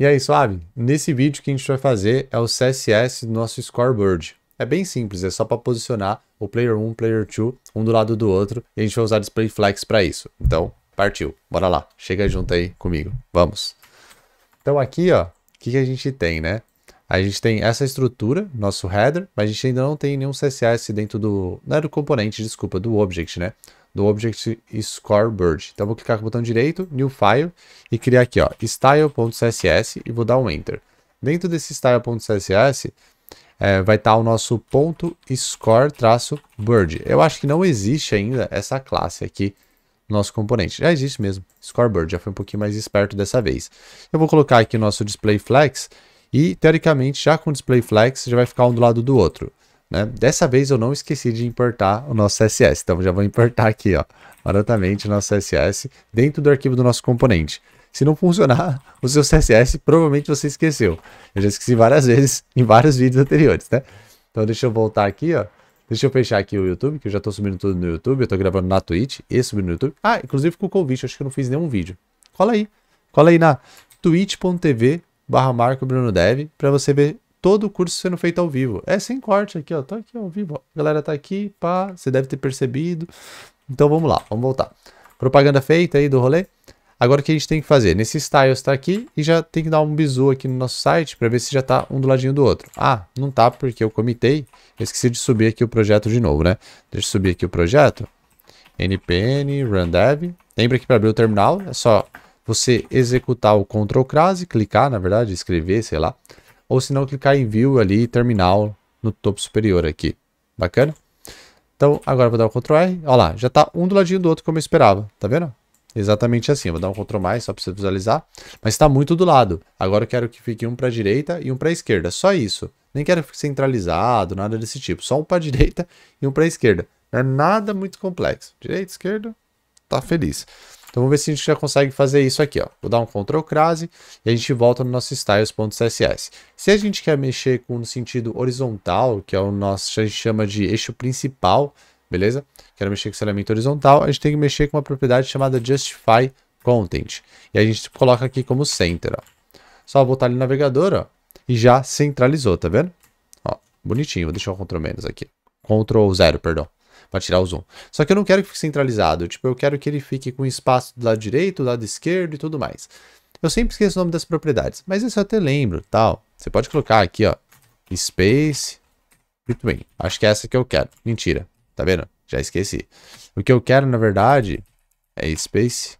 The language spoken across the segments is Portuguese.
E aí, suave? Nesse vídeo que a gente vai fazer é o CSS do nosso scoreboard. É bem simples, é só para posicionar o player 1, player 2, um do lado do outro, e a gente vai usar display flex para isso. Então, partiu. Bora lá. Chega junto aí comigo. Vamos. Então aqui, ó, o que, que a gente tem, né? A gente tem essa estrutura, nosso header, mas a gente ainda não tem nenhum CSS dentro do... Não é do componente, desculpa, do object, né? do Object Scoreboard. Então, vou clicar com o botão direito, New File, e criar aqui, ó, style.css, e vou dar um Enter. Dentro desse style.css, é, vai estar tá o nosso ponto score-bird. Eu acho que não existe ainda essa classe aqui no nosso componente. Já existe mesmo, scoreboard, já foi um pouquinho mais esperto dessa vez. Eu vou colocar aqui o nosso display flex, e teoricamente já com o display flex já vai ficar um do lado do outro. Né? Dessa vez eu não esqueci de importar o nosso CSS, então já vou importar aqui, ó, maratamente o nosso CSS dentro do arquivo do nosso componente. Se não funcionar o seu CSS, provavelmente você esqueceu. Eu já esqueci várias vezes em vários vídeos anteriores, né? Então deixa eu voltar aqui, ó. Deixa eu fechar aqui o YouTube, que eu já tô subindo tudo no YouTube, eu tô gravando na Twitch e subindo no YouTube. Ah, inclusive com o convite, acho que eu não fiz nenhum vídeo. Cola aí, cola aí na twitch.tv barra Marco Bruno Dev pra você ver todo o curso sendo feito ao vivo. É sem corte aqui, ó. Tô aqui ao vivo. A galera tá aqui, pá. Você deve ter percebido. Então vamos lá, vamos voltar. Propaganda feita aí do rolê. Agora o que a gente tem que fazer? Nesse styles tá aqui e já tem que dar um bizu aqui no nosso site para ver se já tá um do ladinho do outro. Ah, não tá porque eu comitei. Eu esqueci de subir aqui o projeto de novo, né? Deixa eu subir aqui o projeto. npn rundev. Lembra que para abrir o terminal é só você executar o Ctrl crase, clicar, na verdade, escrever, sei lá ou se não clicar em View ali, Terminal, no topo superior aqui. Bacana? Então, agora vou dar o Ctrl R. Olha lá, já está um do ladinho do outro como eu esperava. Tá vendo? Exatamente assim. Vou dar um Ctrl mais só para você visualizar. Mas está muito do lado. Agora eu quero que fique um para a direita e um para a esquerda. Só isso. Nem quero que fique centralizado, nada desse tipo. Só um para a direita e um para a esquerda. Não é nada muito complexo. Direita, esquerda, tá feliz. Então vamos ver se a gente já consegue fazer isso aqui, ó. Vou dar um Ctrl crase e a gente volta no nosso styles.css. Se a gente quer mexer com no sentido horizontal, que é o nosso, a gente chama de eixo principal, beleza? Quero mexer com esse elemento horizontal, a gente tem que mexer com uma propriedade chamada justify content. E a gente coloca aqui como center, ó. Só botar ali no navegador, ó, e já centralizou, tá vendo? Ó, bonitinho, vou deixar o Ctrl menos aqui. Ctrl zero, perdão para tirar o zoom. Só que eu não quero que fique centralizado, tipo, eu quero que ele fique com espaço do lado direito, do lado esquerdo e tudo mais. Eu sempre esqueço o nome das propriedades, mas isso eu até lembro, tal. Você pode colocar aqui, ó, space Muito bem. Acho que é essa que eu quero. Mentira, tá vendo? Já esqueci. O que eu quero, na verdade, é space.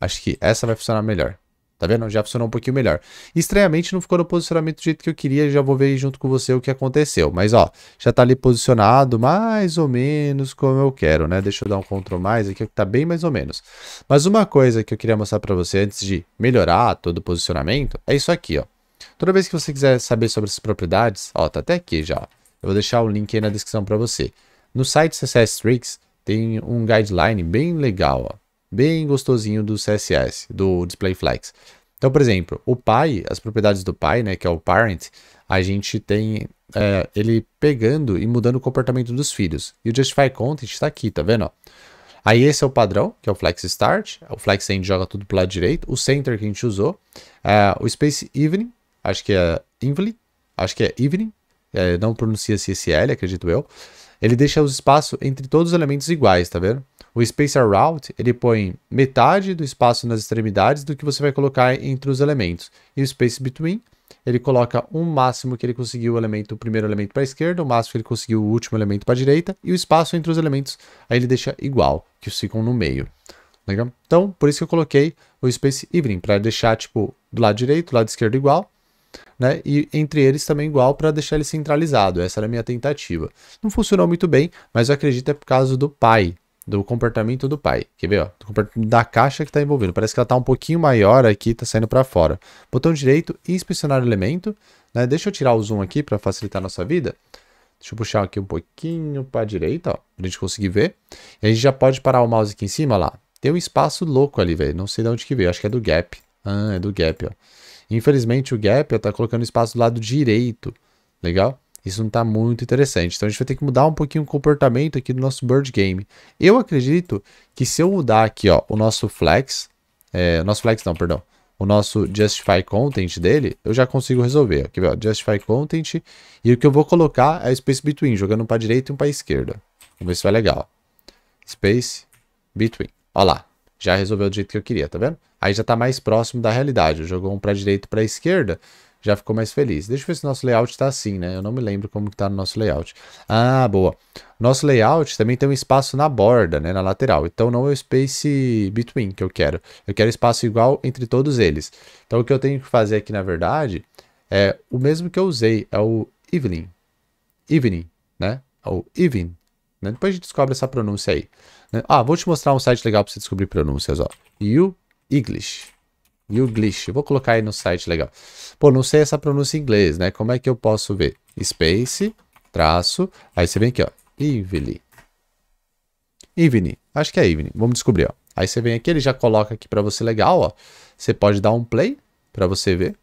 Acho que essa vai funcionar melhor. Tá vendo? Já funcionou um pouquinho melhor. Estranhamente não ficou no posicionamento do jeito que eu queria, já vou ver aí junto com você o que aconteceu. Mas ó, já tá ali posicionado mais ou menos como eu quero, né? Deixa eu dar um control mais aqui, que tá bem mais ou menos. Mas uma coisa que eu queria mostrar para você antes de melhorar todo o posicionamento é isso aqui, ó. Toda vez que você quiser saber sobre essas propriedades, ó, tá até aqui já. Eu vou deixar o link aí na descrição para você. No site CSS Tricks tem um guideline bem legal, ó bem gostosinho do CSS, do Display Flex. Então, por exemplo, o pai, as propriedades do pai, né, que é o parent, a gente tem é, ele pegando e mudando o comportamento dos filhos. E o justify content está aqui, tá vendo? Aí esse é o padrão, que é o flex start, o flex end joga tudo para o lado direito, o center que a gente usou, é, o space evening, acho que é evening, acho que é evening, é, não pronuncia-se esse L, acredito eu. Ele deixa os espaços entre todos os elementos iguais, tá vendo? O spacer route, ele põe metade do espaço nas extremidades do que você vai colocar entre os elementos. E o space between, ele coloca um máximo que ele conseguiu o elemento, o primeiro elemento para a esquerda, o máximo que ele conseguiu o último elemento para a direita, e o espaço entre os elementos aí ele deixa igual, que ficam no meio. Legal? Então, por isso que eu coloquei o space even, para deixar tipo do lado direito, do lado esquerdo igual, né? E entre eles também igual para deixar ele centralizado. Essa era a minha tentativa. Não funcionou muito bem, mas eu acredito é por causa do pai, do comportamento do pai. Quer ver, ó? da caixa que está envolvendo. Parece que ela está um pouquinho maior aqui, está saindo para fora. Botão direito, inspecionar elemento. Né? Deixa eu tirar o zoom aqui para facilitar a nossa vida. Deixa eu puxar aqui um pouquinho para a direita, ó, para a gente conseguir ver. E a gente já pode parar o mouse aqui em cima, lá. Tem um espaço louco ali, velho. Não sei de onde que veio. Acho que é do gap. Ah, é do gap, ó. Infelizmente o gap está colocando espaço do lado direito. Legal? Isso não está muito interessante. Então a gente vai ter que mudar um pouquinho o comportamento aqui do nosso bird game. Eu acredito que se eu mudar aqui ó, o nosso flex, é, nosso flex não, perdão, o nosso justify content dele, eu já consigo resolver. Aqui, ó, justify content e o que eu vou colocar é o space between, jogando um para direita e um para esquerda. Vamos ver se vai legal. Space between. Olha lá, já resolveu do jeito que eu queria, tá vendo? Aí já está mais próximo da realidade. Jogou um para direita e para esquerda já ficou mais feliz. Deixa eu ver se nosso layout está assim, né? Eu não me lembro como está no nosso layout. Ah, boa. Nosso layout também tem um espaço na borda, né? Na lateral. Então não é o space between que eu quero. Eu quero espaço igual entre todos eles. Então o que eu tenho que fazer aqui, na verdade, é o mesmo que eu usei. É o evening. Evening, né? É o evening. Né? Depois a gente descobre essa pronúncia aí. Né? Ah, vou te mostrar um site legal para você descobrir pronúncias, ó. You English. Youglish. Vou colocar aí no site legal. Pô, não sei essa pronúncia em inglês, né? Como é que eu posso ver? Space, traço. Aí você vem aqui, ó. Ivili. Ivini. Acho que é Ivini. Vamos descobrir, ó. Aí você vem aqui, ele já coloca aqui para você legal, ó. Você pode dar um play para você ver.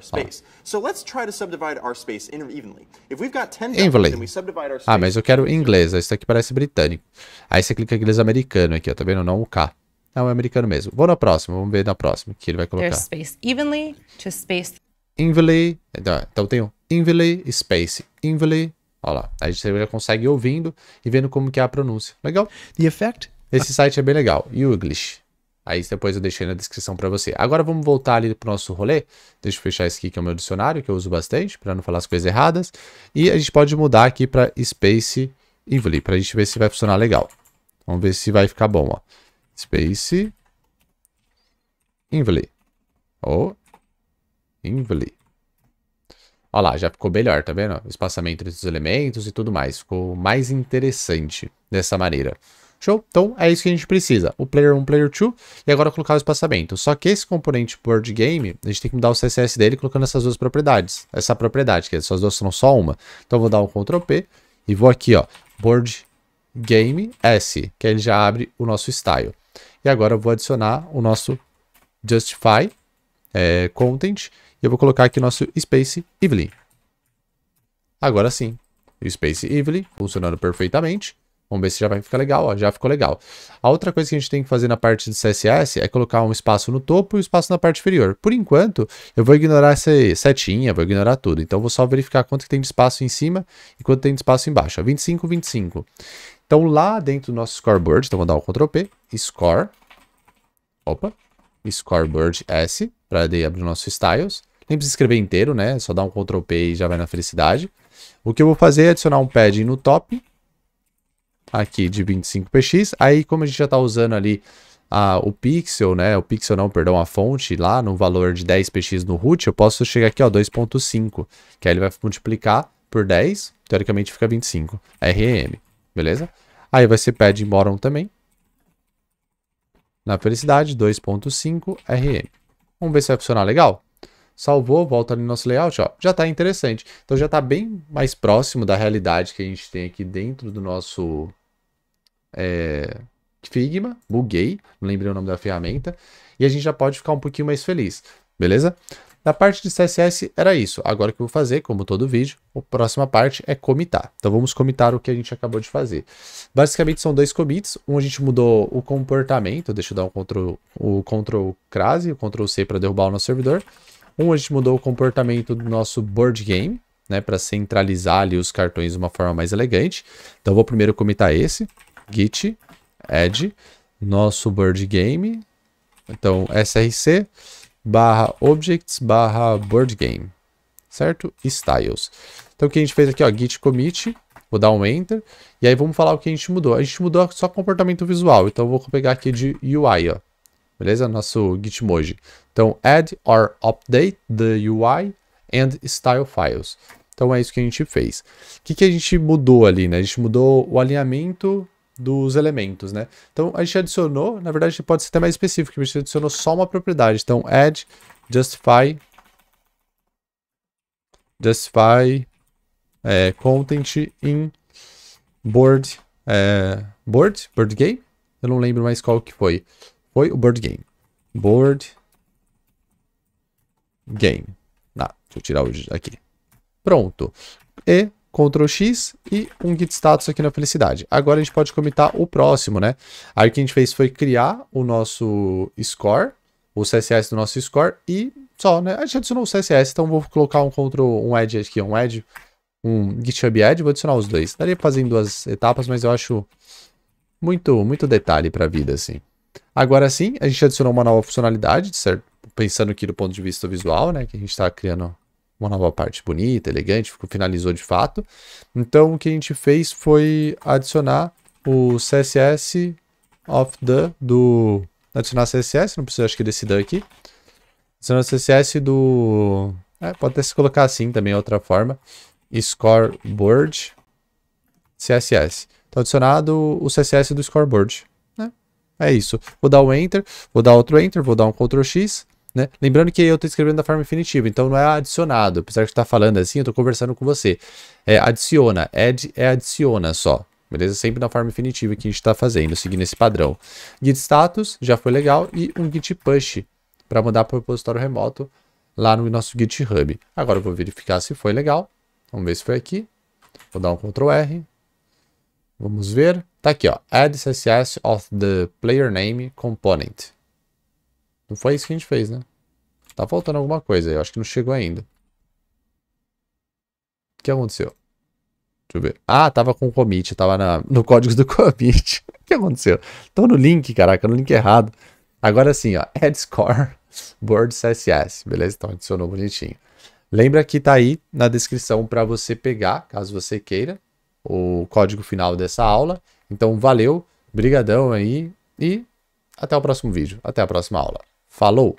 Space. So let's try to subdivide our space evenly. If we've got 10 evenly. then we subdivide our space. Ah, mas eu quero inglês, isso aqui parece britânico. Aí você clica em inglês americano aqui, ó, tá vendo? Não o K. Não, é americano mesmo. Vou na próxima, vamos ver na próxima que ele vai colocar. They're evenly to space. Evenly. Então, é, então tem um evenly, space, evenly. Olha lá. Aí você já consegue ouvindo e vendo como que é a pronúncia. Legal? The effect? Esse site é bem legal. English. Aí depois eu deixei na descrição para você. Agora vamos voltar ali pro nosso rolê. Deixa eu fechar esse aqui que é o meu dicionário, que eu uso bastante para não falar as coisas erradas. E a gente pode mudar aqui para Space Evenly, pra gente ver se vai funcionar legal. Vamos ver se vai ficar bom, ó space invalid, Ou oh. Invely. Olha lá, já ficou melhor, tá vendo? O espaçamento entre os elementos e tudo mais. Ficou mais interessante dessa maneira. Show? Então é isso que a gente precisa. O player 1, player 2 e agora colocar o espaçamento. Só que esse componente board game, a gente tem que mudar o CSS dele colocando essas duas propriedades. Essa propriedade, que essas duas são só uma. Então eu vou dar um Ctrl P e vou aqui, ó, board game S, que ele já abre o nosso style. E agora eu vou adicionar o nosso justify é, content e eu vou colocar aqui nosso space evenly. Agora sim, o space evenly funcionando perfeitamente. Vamos ver se já vai ficar legal, ó, já ficou legal. A outra coisa que a gente tem que fazer na parte de CSS é colocar um espaço no topo e um espaço na parte inferior. Por enquanto, eu vou ignorar essa setinha, vou ignorar tudo. Então, eu vou só verificar quanto que tem de espaço em cima e quanto tem de espaço embaixo. Ó, 25, 25. Então lá dentro do nosso scoreboard, então vou dar o Ctrl P, score, opa, scoreboard S, para abrir o nosso styles. Nem precisa escrever inteiro, né? É só dá um Ctrl P e já vai na felicidade. O que eu vou fazer é adicionar um padding no top, aqui de 25px. Aí como a gente já está usando ali o pixel, né? O pixel não, perdão, a fonte lá no valor de 10px no root, eu posso chegar aqui, ó, 2.5, que aí ele vai multiplicar por 10, teoricamente fica 25 rm. Beleza? Aí vai ser pad bottom também. Na felicidade, 2.5 RM. Vamos ver se vai funcionar legal. Salvou, volta ali no nosso layout, ó. Já está interessante. Então já está bem mais próximo da realidade que a gente tem aqui dentro do nosso é, Figma. Buguei, não lembrei o nome da ferramenta. E a gente já pode ficar um pouquinho mais feliz, beleza? Na parte de CSS era isso. Agora o que eu vou fazer, como todo vídeo, a próxima parte é comitar. Então vamos comitar o que a gente acabou de fazer. Basicamente são dois commits. Um a gente mudou o comportamento. Deixa eu dar um o control, crase, o control C para derrubar o nosso servidor. Um a gente mudou o comportamento do nosso board game, né, para centralizar ali os cartões de uma forma mais elegante. Então vou primeiro comitar esse, git add nosso board game. Então src barra objects barra board game, certo? Styles. Então o que a gente fez aqui, ó, git commit, vou dar um enter, e aí vamos falar o que a gente mudou. A gente mudou só comportamento visual, então eu vou pegar aqui de UI, ó, beleza? Nosso Gitmoji. Então add or update the UI and style files. Então é isso que a gente fez. O que, que a gente mudou ali, né? A gente mudou o alinhamento dos elementos, né? Então a gente adicionou, na verdade pode ser até mais específico, a gente adicionou só uma propriedade. Então add justify justify é, content in board é, board board game. Eu não lembro mais qual que foi. Foi o board game. Board game. Ah, deixa eu tirar o aqui. Pronto. E Ctrl X e um git status aqui na felicidade. Agora a gente pode comitar o próximo, né? Aí o que a gente fez foi criar o nosso score, o CSS do nosso score e só, né? A gente adicionou o CSS, então vou colocar um Ctrl, um add aqui, um add, um GitHub add, vou adicionar os dois. Daria fazendo fazer em duas etapas, mas eu acho muito, muito detalhe pra vida, assim. Agora sim, a gente adicionou uma nova funcionalidade, certo? pensando aqui do ponto de vista visual, né? Que a gente está criando uma nova parte bonita, elegante, finalizou de fato. Então o que a gente fez foi adicionar o CSS of the do adicionar CSS, não precisa acho que desse daqui. aqui. Adicionar CSS do é, pode até se colocar assim também outra forma. Scoreboard CSS. Então tá adicionado o CSS do scoreboard. Né? É isso. Vou dar o um enter, vou dar outro enter, vou dar um Ctrl X né? Lembrando que eu estou escrevendo da forma infinitiva, então não é adicionado. Apesar de estar tá falando assim, eu estou conversando com você. É adiciona, add é adiciona só, Beleza? Sempre na forma infinitiva que a gente está fazendo, seguindo esse padrão. Git status, já foi legal, e um git push para mandar para o repositório remoto lá no nosso GitHub. Agora eu vou verificar se foi legal. Vamos ver se foi aqui. Vou dar um Ctrl R. Vamos ver. Tá aqui, ó. Add CSS of the player name component. Não foi isso que a gente fez, né? Tá faltando alguma coisa aí. Eu acho que não chegou ainda. O que aconteceu? Deixa eu ver. Ah, tava com o commit. Tava na, no código do commit. o que aconteceu? Tô no link, caraca. No link errado. Agora sim, ó. Add score board CSS. Beleza? Então adicionou bonitinho. Lembra que tá aí na descrição para você pegar, caso você queira, o código final dessa aula. Então valeu, brigadão aí e até o próximo vídeo, até a próxima aula. Falou!